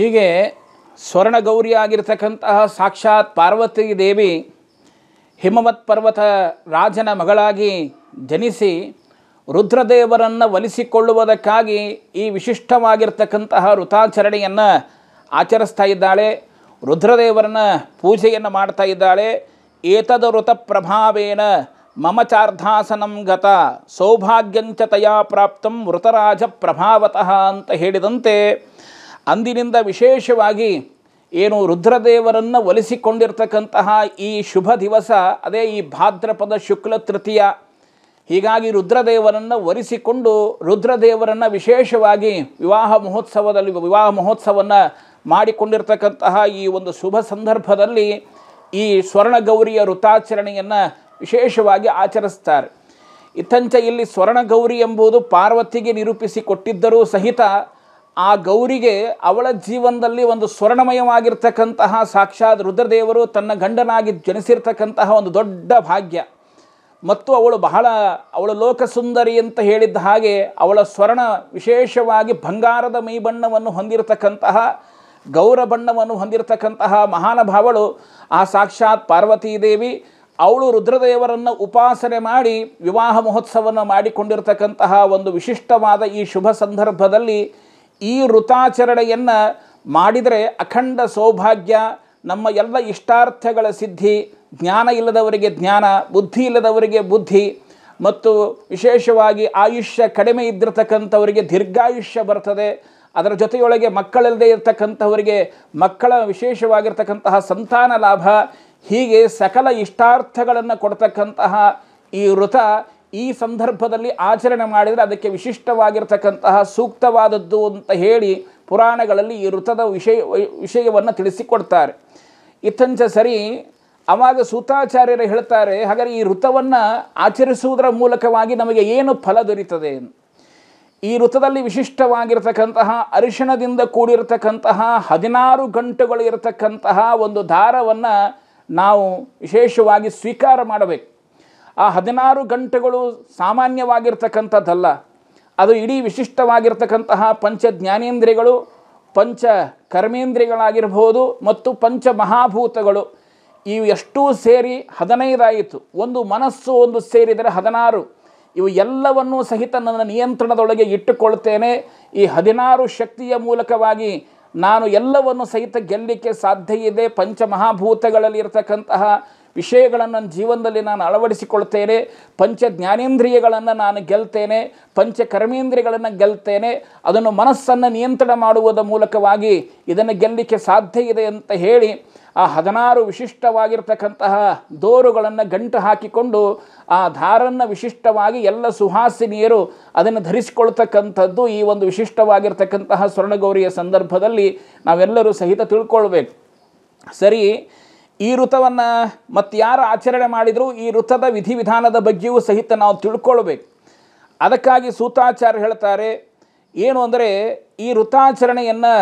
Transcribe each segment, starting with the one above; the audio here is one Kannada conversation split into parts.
ಹೀಗೆ ಆಗಿರ್ತಕ್ಕಂತಹ ಸಾಕ್ಷಾತ್ ಪಾರ್ವತಿ ದೇವಿ ಹಿಮವತ್ ಪರ್ವತ ರಾಜನ ಮಗಳಾಗಿ ಜನಿಸಿ ರುದ್ರದೇವರನ್ನು ಒಲಿಸಿಕೊಳ್ಳುವುದಕ್ಕಾಗಿ ಈ ವಿಶಿಷ್ಟವಾಗಿರ್ತಕ್ಕಂತಹ ಋತಾಚರಣೆಯನ್ನು ಆಚರಿಸ್ತಾ ಇದ್ದಾಳೆ ರುದ್ರದೇವರನ್ನ ಪೂಜೆಯನ್ನು ಮಾಡ್ತಾ ಇದ್ದಾಳೆ ಏತದ ಋತ ಪ್ರಭಾವೇನ ಮಮಚಾರ್ಧಾಸನಂ ಗತ ಸೌಭಾಗ್ಯಂಚ ತಯಾ ಪ್ರಾಪ್ತಂ ವೃತರಾಜ ಪ್ರಭಾವತಃ ಅಂತ ಹೇಳಿದಂತೆ ಅಂದಿನಿಂದ ವಿಶೇಷವಾಗಿ ಏನು ರುದ್ರದೇವರನ್ನು ಒಲಿಸಿಕೊಂಡಿರ್ತಕ್ಕಂತಹ ಈ ಶುಭ ದಿವಸ ಅದೇ ಈ ಭಾದ್ರಪದ ಶುಕ್ಲ ತೃತೀಯ ಹೀಗಾಗಿ ರುದ್ರದೇವರನ್ನು ಒಲಿಸಿಕೊಂಡು ರುದ್ರದೇವರನ್ನು ವಿಶೇಷವಾಗಿ ವಿವಾಹ ಮಹೋತ್ಸವದಲ್ಲಿ ವಿವಾಹ ಮಹೋತ್ಸವವನ್ನು ಮಾಡಿಕೊಂಡಿರ್ತಕ್ಕಂತಹ ಈ ಒಂದು ಶುಭ ಸಂದರ್ಭದಲ್ಲಿ ಈ ಸ್ವರ್ಣಗೌರಿಯ ಋತಾಚರಣೆಯನ್ನು ವಿಶೇಷವಾಗಿ ಆಚರಿಸ್ತಾರೆ ಇತ್ತಂಚ ಇಲ್ಲಿ ಸ್ವರ್ಣಗೌರಿ ಎಂಬುದು ಪಾರ್ವತಿಗೆ ಕೊಟ್ಟಿದ್ದರೂ ಸಹಿತ ಆ ಗೌರಿಗೆ ಅವಳ ಜೀವನದಲ್ಲಿ ಒಂದು ಸ್ವರ್ಣಮಯವಾಗಿರ್ತಕ್ಕಂತಹ ಸಾಕ್ಷಾತ್ ರುದ್ರದೇವರು ತನ್ನ ಗಂಡನಾಗಿ ಜನಿಸಿರ್ತಕ್ಕಂತಹ ಒಂದು ದೊಡ್ಡ ಭಾಗ್ಯ ಮತ್ತು ಅವಳು ಬಹಳ ಅವಳು ಲೋಕಸುಂದರಿ ಅಂತ ಹೇಳಿದ್ದ ಹಾಗೆ ಅವಳ ಸ್ವರ್ಣ ವಿಶೇಷವಾಗಿ ಬಂಗಾರದ ಮೈ ಬಣ್ಣವನ್ನು ಹೊಂದಿರತಕ್ಕಂತಹ ಗೌರ ಬಣ್ಣವನ್ನು ಹೊಂದಿರತಕ್ಕಂತಹ ಮಹಾನುಭಾವಳು ಆ ಸಾಕ್ಷಾತ್ ದೇವಿ ಅವಳು ರುದ್ರದೇವರನ್ನು ಉಪಾಸನೆ ಮಾಡಿ ವಿವಾಹ ಮಹೋತ್ಸವವನ್ನು ಮಾಡಿಕೊಂಡಿರತಕ್ಕಂತಹ ಒಂದು ವಿಶಿಷ್ಟವಾದ ಈ ಶುಭ ಸಂದರ್ಭದಲ್ಲಿ ಈ ವೃತಾಚರಣೆಯನ್ನು ಮಾಡಿದರೆ ಅಖಂಡ ಸೌಭಾಗ್ಯ ನಮ್ಮ ಎಲ್ಲ ಇಷ್ಟಾರ್ಥಗಳ ಸಿದ್ಧಿ ಜ್ಞಾನ ಇಲ್ಲದವರಿಗೆ ಜ್ಞಾನ ಬುದ್ಧಿ ಇಲ್ಲದವರಿಗೆ ಬುದ್ಧಿ ಮತ್ತು ವಿಶೇಷವಾಗಿ ಆಯುಷ್ಯ ಕಡಿಮೆ ಇದ್ದಿರತಕ್ಕಂಥವರಿಗೆ ದೀರ್ಘಾಯುಷ್ಯ ಬರ್ತದೆ ಅದರ ಜೊತೆಯೊಳಗೆ ಮಕ್ಕಳಲ್ಲದೆ ಇರತಕ್ಕಂಥವರಿಗೆ ಮಕ್ಕಳ ವಿಶೇಷವಾಗಿರ್ತಕ್ಕಂತಹ ಸಂತಾನ ಲಾಭ ಹೀಗೆ ಸಕಲ ಇಷ್ಟಾರ್ಥಗಳನ್ನು ಕೊಡ್ತಕ್ಕಂತಹ ಈ ವೃತ ಈ ಸಂದರ್ಭದಲ್ಲಿ ಆಚರಣೆ ಮಾಡಿದರೆ ಅದಕ್ಕೆ ವಿಶಿಷ್ಟವಾಗಿರ್ತಕ್ಕಂತಹ ಸೂಕ್ತವಾದದ್ದು ಅಂತ ಹೇಳಿ ಪುರಾಣಗಳಲ್ಲಿ ಈ ವೃತದ ವಿಷಯ ವಿಷಯವನ್ನು ತಿಳಿಸಿಕೊಡ್ತಾರೆ ಇತ್ತಂಚ ಸರಿ ಆವಾಗ ಸೂತಾಚಾರ್ಯರು ಹೇಳ್ತಾರೆ ಹಾಗಾದರೆ ಈ ವೃತವನ್ನು ಆಚರಿಸುವುದರ ಮೂಲಕವಾಗಿ ನಮಗೆ ಏನು ಫಲ ದೊರೀತದೆ ಈ ವೃತದಲ್ಲಿ ವಿಶಿಷ್ಟವಾಗಿರ್ತಕ್ಕಂತಹ ಅರಿಶಿಣದಿಂದ ಕೂಡಿರತಕ್ಕಂತಹ ಹದಿನಾರು ಗಂಟುಗಳು ಇರತಕ್ಕಂತಹ ಒಂದು ದಾರವನ್ನು ನಾವು ವಿಶೇಷವಾಗಿ ಸ್ವೀಕಾರ ಮಾಡಬೇಕು ಆ ಹದಿನಾರು ಗಂಟೆಗಳು ಸಾಮಾನ್ಯವಾಗಿರ್ತಕ್ಕಂಥದ್ದಲ್ಲ ಅದು ಇಡೀ ವಿಶಿಷ್ಟವಾಗಿರ್ತಕ್ಕಂತಹ ಪಂಚ ಜ್ಞಾನೇಂದ್ರಿಯಗಳು ಪಂಚ ಕರ್ಮೇಂದ್ರಿಯಗಳಾಗಿರ್ಬೋದು ಮತ್ತು ಪಂಚ ಮಹಾಭೂತಗಳು ಇವು ಎಷ್ಟೂ ಸೇರಿ ಹದಿನೈದಾಯಿತು ಒಂದು ಮನಸ್ಸು ಒಂದು ಸೇರಿದರೆ ಹದಿನಾರು ಇವು ಎಲ್ಲವನ್ನೂ ಸಹಿತ ನನ್ನ ನಿಯಂತ್ರಣದೊಳಗೆ ಇಟ್ಟುಕೊಳ್ತೇನೆ ಈ ಹದಿನಾರು ಶಕ್ತಿಯ ಮೂಲಕವಾಗಿ ನಾನು ಎಲ್ಲವನ್ನು ಸಹಿತ ಗೆಲ್ಲಲಿಕ್ಕೆ ಸಾಧ್ಯ ಇದೆ ಪಂಚಮಹಾಭೂತಗಳಲ್ಲಿ ಇರತಕ್ಕಂತಹ ವಿಷಯಗಳನ್ನು ನನ್ನ ಜೀವನದಲ್ಲಿ ನಾನು ಅಳವಡಿಸಿಕೊಳ್ತೇನೆ ಪಂಚ ಜ್ಞಾನೇಂದ್ರಿಯಗಳನ್ನು ನಾನು ಗೆಲ್ತೇನೆ ಪಂಚ ಕರ್ಮೇಂದ್ರಿಯಗಳನ್ನು ಗೆಲ್ತೇನೆ ಅದನ್ನು ಮನಸ್ಸನ್ನು ನಿಯಂತ್ರಣ ಮಾಡುವುದ ಮೂಲಕವಾಗಿ ಇದನ್ನು ಗೆಲ್ಲಲಿಕ್ಕೆ ಸಾಧ್ಯ ಇದೆ ಅಂತ ಹೇಳಿ ಆ ಹದಿನಾರು ವಿಶಿಷ್ಟವಾಗಿರ್ತಕ್ಕಂತಹ ದೋರುಗಳನ್ನು ಗಂಟು ಹಾಕಿಕೊಂಡು ಆ ಧಾರನ್ನು ವಿಶಿಷ್ಟವಾಗಿ ಎಲ್ಲ ಸುಹಾಸಿನಿಯರು ಅದನ್ನು ಧರಿಸಿಕೊಳ್ತಕ್ಕಂಥದ್ದು ಈ ಒಂದು ವಿಶಿಷ್ಟವಾಗಿರ್ತಕ್ಕಂತಹ ಸ್ವರ್ಣಗೌರಿಯ ಸಂದರ್ಭದಲ್ಲಿ ನಾವೆಲ್ಲರೂ ಸಹಿತ ತಿಳ್ಕೊಳ್ಬೇಕು ಸರಿ ಈ ಋತವನ್ನು ಮತ್ತು ಯಾರು ಆಚರಣೆ ಮಾಡಿದರೂ ಈ ಋತದ ವಿಧಿವಿಧಾನದ ಬಗ್ಗೆಯೂ ಸಹಿತ ನಾವು ತಿಳ್ಕೊಳ್ಬೇಕು ಅದಕ್ಕಾಗಿ ಸೂತಾಚಾರ್ಯ ಹೇಳ್ತಾರೆ ಏನು ಅಂದರೆ ಈ ವೃತಾಚರಣೆಯನ್ನು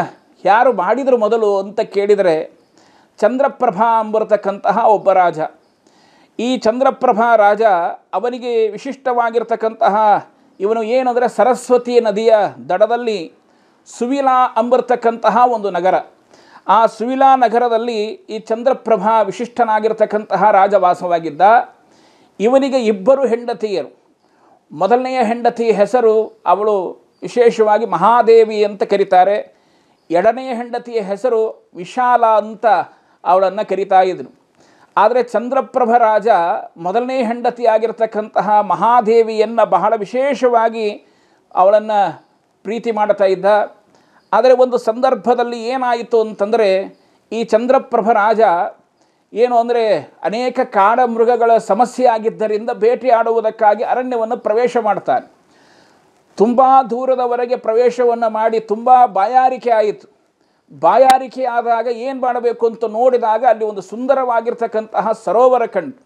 ಯಾರು ಮಾಡಿದರು ಮೊದಲು ಅಂತ ಕೇಳಿದರೆ ಚಂದ್ರಪ್ರಭಾ ಅಂಬರತಕ್ಕಂತಹ ಒಬ್ಬ ರಾಜ ಈ ಚಂದ್ರಪ್ರಭಾ ರಾಜ ಅವನಿಗೆ ವಿಶಿಷ್ಟವಾಗಿರ್ತಕ್ಕಂತಹ ಇವನು ಏನಂದರೆ ಸರಸ್ವತಿ ನದಿಯ ದಡದಲ್ಲಿ ಸುವಿಲಾ ಅಂಬರ್ತಕ್ಕಂತಹ ಒಂದು ನಗರ ಆ ಸುವಿಲಾ ನಗರದಲ್ಲಿ ಈ ಚಂದ್ರಪ್ರಭಾ ವಿಶಿಷ್ಟನಾಗಿರ್ತಕ್ಕಂತಹ ರಾಜವಾಸವಾಗಿದ್ದ ಇವನಿಗೆ ಇಬ್ಬರು ಹೆಂಡತಿಯರು ಮೊದಲನೆಯ ಹೆಂಡತಿ ಹೆಸರು ಅವಳು ವಿಶೇಷವಾಗಿ ಮಹಾದೇವಿ ಅಂತ ಕರೀತಾರೆ ಎರಡನೆಯ ಹೆಂಡತಿಯ ಹೆಸರು ವಿಶಾಲ ಅಂತ ಅವಳನ್ನು ಕರಿತಾ ಇದ್ರು ಆದರೆ ಚಂದ್ರಪ್ರಭ ರಾಜ ಮೊದಲನೇ ಹೆಂಡತಿಯಾಗಿರ್ತಕ್ಕಂತಹ ಮಹಾದೇವಿಯನ್ನು ಬಹಳ ವಿಶೇಷವಾಗಿ ಅವಳನ್ನು ಪ್ರೀತಿ ಮಾಡ್ತಾ ಇದ್ದ ಆದರೆ ಒಂದು ಸಂದರ್ಭದಲ್ಲಿ ಏನಾಯಿತು ಅಂತಂದರೆ ಈ ಚಂದ್ರಪ್ರಭ ರಾಜ ಏನು ಅಂದರೆ ಅನೇಕ ಕಾಡ ಮೃಗಗಳ ಸಮಸ್ಯೆ ಆಗಿದ್ದರಿಂದ ಆಡುವುದಕ್ಕಾಗಿ ಅರಣ್ಯವನ್ನು ಪ್ರವೇಶ ಮಾಡ್ತಾನೆ ತುಂಬ ದೂರದವರೆಗೆ ಪ್ರವೇಶವನ್ನು ಮಾಡಿ ತುಂಬ ಬಾಯಾರಿಕೆ ಆಯಿತು ಬಾಯಾರಿಕೆ ಆದಾಗ ಏನು ಮಾಡಬೇಕು ಅಂತ ನೋಡಿದಾಗ ಅಲ್ಲಿ ಒಂದು ಸುಂದರವಾಗಿರ್ತಕ್ಕಂತಹ ಸರೋವರ ಕಂಡು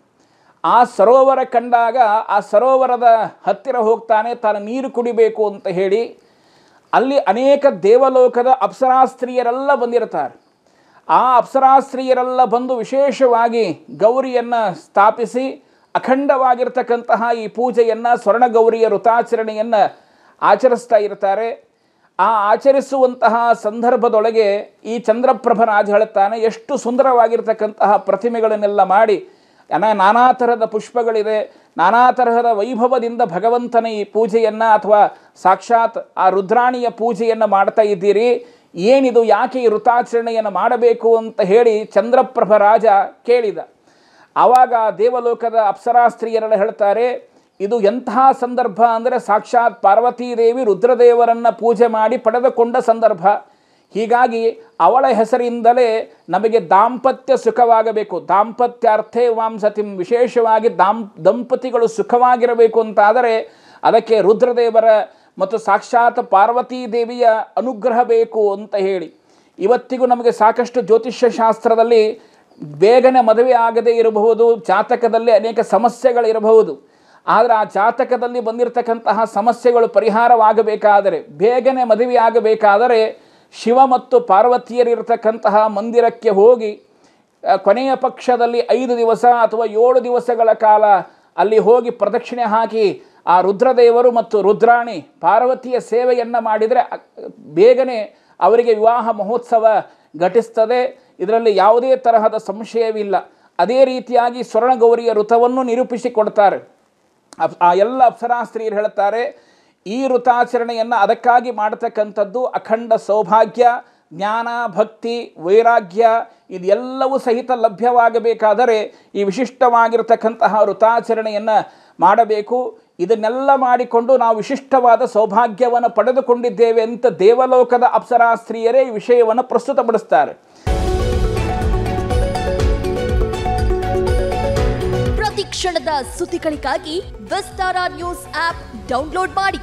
ಆ ಸರೋವರ ಕಂಡಾಗ ಆ ಸರೋವರದ ಹತ್ತಿರ ಹೋಗ್ತಾನೆ ತಾನು ನೀರು ಕುಡಿಬೇಕು ಅಂತ ಹೇಳಿ ಅಲ್ಲಿ ಅನೇಕ ದೇವಲೋಕದ ಅಪ್ಸರಾಸ್ತ್ರೀಯರೆಲ್ಲ ಬಂದಿರ್ತಾರೆ ಆ ಅಪ್ಸರಾಸ್ತ್ರೀಯರೆಲ್ಲ ಬಂದು ವಿಶೇಷವಾಗಿ ಗೌರಿಯನ್ನು ಸ್ಥಾಪಿಸಿ ಅಖಂಡವಾಗಿರ್ತಕ್ಕಂತಹ ಈ ಪೂಜೆಯನ್ನು ಸ್ವರ್ಣಗೌರಿಯ ಋತಾಚರಣೆಯನ್ನು ಆಚರಿಸ್ತಾ ಇರ್ತಾರೆ ಆ ಆಚರಿಸುವಂತಹ ಸಂದರ್ಭದೊಳಗೆ ಈ ಚಂದ್ರಪ್ರಭ ರಾಜ ಹೇಳುತ್ತಾನೆ ಎಷ್ಟು ಸುಂದರವಾಗಿರ್ತಕ್ಕಂತಹ ಪ್ರತಿಮೆಗಳನ್ನೆಲ್ಲ ಮಾಡಿ ಅನ ನಾನಾ ಥರದ ಪುಷ್ಪಗಳಿದೆ ನಾನಾ ತರಹದ ವೈಭವದಿಂದ ಭಗವಂತನ ಈ ಪೂಜೆಯನ್ನು ಅಥವಾ ಸಾಕ್ಷಾತ್ ಆ ರುದ್ರಾಣಿಯ ಪೂಜೆಯನ್ನು ಮಾಡ್ತಾ ಇದ್ದೀರಿ ಏನಿದು ಯಾಕೆ ಈ ವೃತಾಚರಣೆಯನ್ನು ಮಾಡಬೇಕು ಅಂತ ಹೇಳಿ ಚಂದ್ರಪ್ರಭ ರಾಜ ಕೇಳಿದ ಆವಾಗ ದೇವಲೋಕದ ಅಪ್ಸರಾಸ್ತ್ರೀಯರೆಲ್ಲ ಹೇಳ್ತಾರೆ ಇದು ಎಂತಹ ಸಂದರ್ಭ ಅಂದರೆ ಸಾಕ್ಷಾತ್ ಪಾರ್ವತೀದೇವಿ ರುದ್ರದೇವರನ್ನು ಪೂಜೆ ಮಾಡಿ ಪಡೆದುಕೊಂಡ ಸಂದರ್ಭ ಹೀಗಾಗಿ ಅವಳ ಹೆಸರಿಂದಲೇ ನಮಗೆ ದಾಂಪತ್ಯ ಸುಖವಾಗಬೇಕು ದಾಂಪತ್ಯಾರ್ಥೇ ವಾಂಸತಿಂ ವಿಶೇಷವಾಗಿ ದಾಂ ದಂಪತಿಗಳು ಸುಖವಾಗಿರಬೇಕು ಅಂತಾದರೆ ಅದಕ್ಕೆ ರುದ್ರದೇವರ ಮತ್ತು ಸಾಕ್ಷಾತ್ ಪಾರ್ವತೀ ದೇವಿಯ ಅನುಗ್ರಹ ಬೇಕು ಅಂತ ಹೇಳಿ ಇವತ್ತಿಗೂ ನಮಗೆ ಸಾಕಷ್ಟು ಜ್ಯೋತಿಷ್ಯ ಶಾಸ್ತ್ರದಲ್ಲಿ ಬೇಗನೆ ಮದುವೆ ಆಗದೇ ಇರಬಹುದು ಜಾತಕದಲ್ಲಿ ಅನೇಕ ಸಮಸ್ಯೆಗಳಿರಬಹುದು ಆದರೆ ಆ ಜಾತಕದಲ್ಲಿ ಬಂದಿರತಕ್ಕಂತಹ ಸಮಸ್ಯೆಗಳು ಪರಿಹಾರವಾಗಬೇಕಾದರೆ ಬೇಗನೆ ಮದುವೆಯಾಗಬೇಕಾದರೆ ಶಿವ ಮತ್ತು ಪಾರ್ವತಿಯರಿರತಕ್ಕಂತಹ ಮಂದಿರಕ್ಕೆ ಹೋಗಿ ಕೊನೆಯ ಪಕ್ಷದಲ್ಲಿ ಐದು ದಿವಸ ಅಥವಾ ಏಳು ದಿವಸಗಳ ಕಾಲ ಅಲ್ಲಿ ಹೋಗಿ ಪ್ರದಕ್ಷಿಣೆ ಹಾಕಿ ಆ ರುದ್ರದೇವರು ಮತ್ತು ರುದ್ರಾಣಿ ಪಾರ್ವತಿಯ ಸೇವೆಯನ್ನು ಮಾಡಿದರೆ ಬೇಗನೆ ಅವರಿಗೆ ವಿವಾಹ ಮಹೋತ್ಸವ ಘಟಿಸ್ತದೆ ಇದರಲ್ಲಿ ಯಾವುದೇ ತರಹದ ಸಂಶಯವಿಲ್ಲ ಅದೇ ರೀತಿಯಾಗಿ ಸ್ವರ್ಣಗೌರಿಯ ಋತವನ್ನು ನಿರೂಪಿಸಿಕೊಡ್ತಾರೆ ಆ ಎಲ್ಲ ಅಪ್ಸರಾ ಸ್ತ್ರೀಯರು ಹೇಳ್ತಾರೆ ಈ ವೃತಾಚರಣೆಯನ್ನು ಅದಕ್ಕಾಗಿ ಮಾಡತಕ್ಕಂಥದ್ದು ಅಖಂಡ ಸೌಭಾಗ್ಯ ಜ್ಞಾನ ಭಕ್ತಿ ವೈರಾಗ್ಯ ಇದೆಲ್ಲವೂ ಸಹಿತ ಲಭ್ಯವಾಗಬೇಕಾದರೆ ಈ ವಿಶಿಷ್ಟವಾಗಿರತಕ್ಕಂತಹ ವೃತಾಚರಣೆಯನ್ನು ಮಾಡಬೇಕು ಇದನ್ನೆಲ್ಲ ಮಾಡಿಕೊಂಡು ನಾವು ವಿಶಿಷ್ಟವಾದ ಸೌಭಾಗ್ಯವನ್ನು ಪಡೆದುಕೊಂಡಿದ್ದೇವೆ ಅಂತ ದೇವಲೋಕದ ಅಪ್ಸರಾಸ್ತ್ರೀಯರೇ ಈ ವಿಷಯವನ್ನು ಪ್ರಸ್ತುತಪಡಿಸ್ತಾರೆ ಪ್ರತಿ ಕ್ಷಣದ ಸುದ್ದಿಗಳಿಗಾಗಿ ವಿಸ್ತಾರ ನ್ಯೂಸ್ ಆಪ್ ಡೌನ್ಲೋಡ್ ಮಾಡಿ